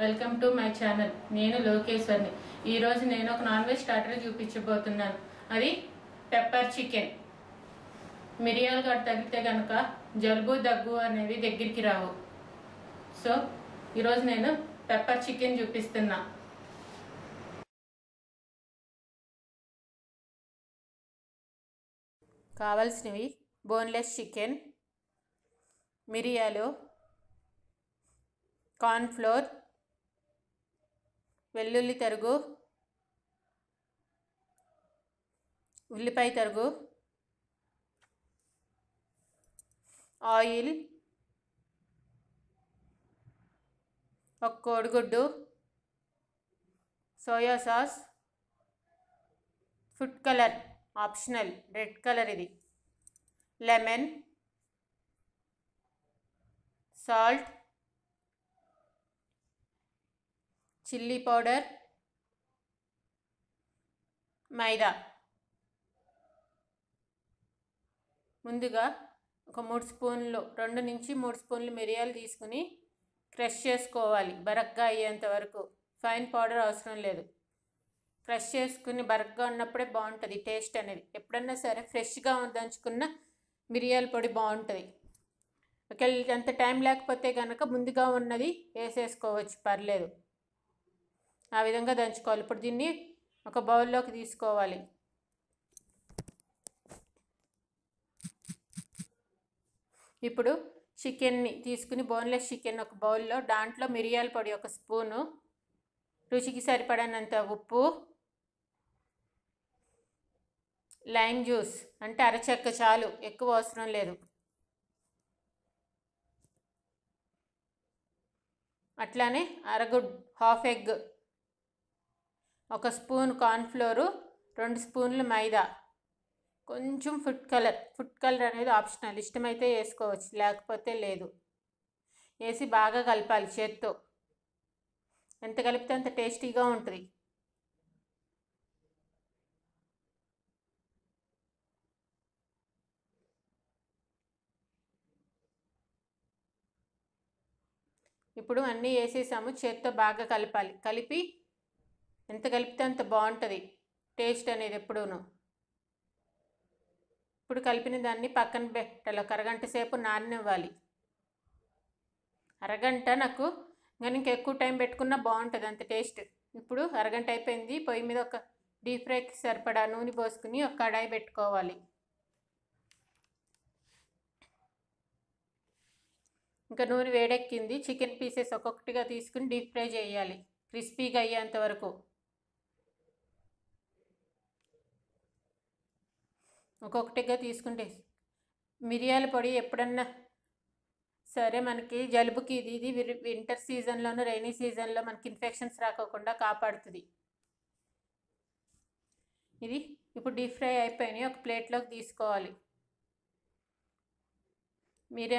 welcome to my channel నేను లోకేశ్వర్ని ఈరోజు నేను ఒక నాన్ వెజ్ స్టార్టర్ చూపించబోతున్నాను అది పెప్పర్ చికెన్ మిరియాలు గడ్డ తగ్గితే కనుక జలుబు దగ్గు అనేవి దగ్గరికి రావు సో ఈరోజు నేను పెప్పర్ చికెన్ చూపిస్తున్నా కావలసినవి బోన్లెస్ చికెన్ మిరియాలు కార్న్ఫ్లోర్ వెల్లుల్లి తరుగు ఉల్లిపాయ తరుగు ఆయిల్ ఒక కోడిగుడ్డు soya sauce food colour optional red colour ఇది lemon salt chilli powder maida ముందుగా ఒక మూడు స్పూన్లు రెండు నుంచి మూడు స్పూన్లు మిరియాలు తీసుకుని క్రష్ చేసుకోవాలి బరగ్గా అయ్యేంత వరకు ఫైన్ పౌడర్ అవసరం లేదు క్రష్ చేసుకుని బరగ్గా ఉన్నప్పుడే బాగుంటుంది టేస్ట్ అనేది ఎప్పుడన్నా సరే ఫ్రెష్గా దంచుకున్న మిరియాల పొడి బాగుంటుంది ఒకవేళ అంత టైం లేకపోతే కనుక ముందుగా ఉన్నది వేసేసుకోవచ్చు పర్లేదు ఆ విధంగా దంచుకోవాలి ఇప్పుడు దీన్ని ఒక బౌల్లోకి తీసుకోవాలి ఇప్పుడు చికెన్ని తీసుకుని బోన్లెస్ చికెన్ ఒక బౌల్లో దాంట్లో మిరియాల పొడి ఒక స్పూను రుచికి సరిపడనంత ఉప్పు లైమ్ జ్యూస్ అంటే అరచెక్క చాలు ఎక్కువ అవసరం లేదు అట్లానే అరగుడ్ హాఫ్ ఎగ్ ఒక స్పూన్ కార్న్ఫ్లోరు రెండు స్పూన్లు మైదా కొంచెం ఫుడ్ కలర్ ఫుడ్ కలర్ అనేది ఆప్షనల్ ఇష్టమైతే వేసుకోవచ్చు లేకపోతే లేదు వేసి బాగా కలపాలి చేత్తో ఎంత కలిపితే అంత టేస్టీగా ఉంటుంది ఇప్పుడు అన్నీ వేసేసాము చేత్తో బాగా కలపాలి కలిపి ఎంత కలిపితే అంత బాగుంటుంది టేస్ట్ అనేది ఎప్పుడూను ఇప్పుడు కలిపిన దాన్ని పక్కన పెట్టాలి ఒక అరగంట సేపు నాననివ్వాలి అరగంట నాకు ఇంక ఎక్కువ టైం పెట్టుకున్నా బాగుంటుంది అంత టేస్ట్ ఇప్పుడు అరగంట అయిపోయింది పొయ్యి మీద ఒక డీప్ ఫ్రైకి సరిపడా నూనె పోసుకుని ఒక కడాయి పెట్టుకోవాలి ఇంకా నూనె వేడెక్కింది చికెన్ పీసెస్ ఒక్కొక్కటిగా తీసుకుని డీప్ ఫ్రై చేయాలి క్రిస్పీగా అయ్యేంత వరకు ఒక్కొక్కటిగా తీసుకుంటే మిరియాల పొడి ఎప్పుడన్నా సరే మనకి జలుబుకి ఇది ఇది వింటర్ సీజన్లోనూ రైనీ సీజన్లో మనకి ఇన్ఫెక్షన్స్ రాకోకుండా కాపాడుతుంది ఇది ఇప్పుడు డీప్ ఫ్రై అయిపోయినాయి ఒక ప్లేట్లోకి తీసుకోవాలి మీరు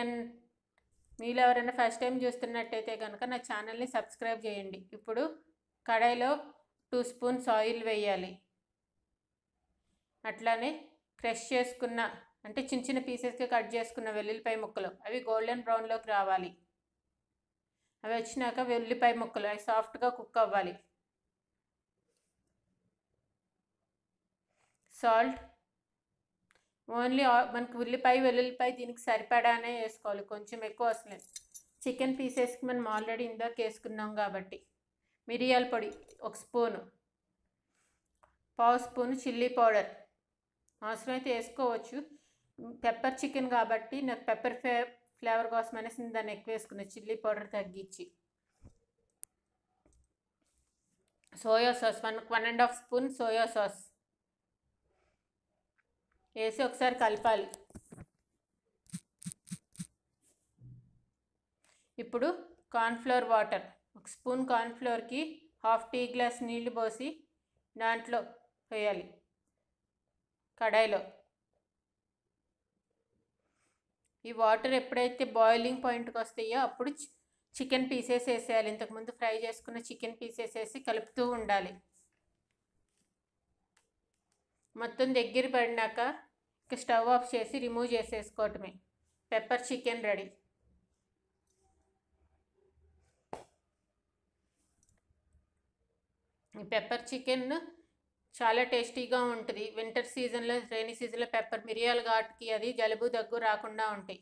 మీరు ఎవరైనా ఫస్ట్ టైం చూస్తున్నట్టయితే కనుక నా ఛానల్ని సబ్స్క్రైబ్ చేయండి ఇప్పుడు కడాయిలో టూ స్పూన్స్ ఆయిల్ వేయాలి అట్లానే క్రష్ చేసుకున్న అంటే చిన్న చిన్న పీసెస్గా కట్ చేసుకున్న వెల్లుల్లిపాయ ముక్కలు అవి గోల్డెన్ బ్రౌన్లోకి రావాలి అవి వచ్చినాక వెల్లుల్లిపాయ ముక్కలు అవి సాఫ్ట్గా కుక్ అవ్వాలి సాల్ట్ ఓన్లీ మనకు ఉల్లిపాయ వెల్లుల్లిపాయ దీనికి సరిపడానే వేసుకోవాలి కొంచెం ఎక్కువ అసలు చికెన్ పీసెస్కి మనం ఆల్రెడీ ఇందాక వేసుకున్నాం కాబట్టి మిరియాల పొడి ఒక స్పూను పావు స్పూను చిల్లీ పౌడర్ అవసరం అయితే వేసుకోవచ్చు పెప్పర్ చికెన్ కాబట్టి నాకు పెప్పర్ ఫ్లే ఫ్లేవర్ కోసం అనేసి దాన్ని ఎక్కువ వేసుకున్నాను చిల్లీ పౌడర్ తగ్గించి soya sauce one one and half spoon soya sauce వేసి ఒకసారి కలపాలి ఇప్పుడు కార్న్ఫ్లోర్ వాటర్ ఒక స్పూన్ కార్న్ఫ్లవర్కి హాఫ్ టీ గ్లాస్ నీళ్లు పోసి దాంట్లో వేయాలి కడాయిలో ఈ వాటర్ ఎప్పుడైతే బాయిలింగ్ పాయింట్కి వస్తాయో అప్పుడు చికెన్ పీసెస్ వేసేయాలి ఇంతకుముందు ఫ్రై చేసుకున్న చికెన్ పీసెస్ వేసి కలుపుతూ ఉండాలి మొత్తం దగ్గర పడినాక ఇక స్టవ్ ఆఫ్ చేసి రిమూవ్ చేసేసుకోవటమే పెప్పర్ చికెన్ రెడీ ఈ పెప్పర్ చికెన్ చాలా టేస్టీగా ఉంటుంది వింటర్ సీజన్లో రైనీ సీజన్లో పెప్పర్ మిరియాల ఘాట్కి అది జలుబు దగ్గు రాకుండా ఉంటాయి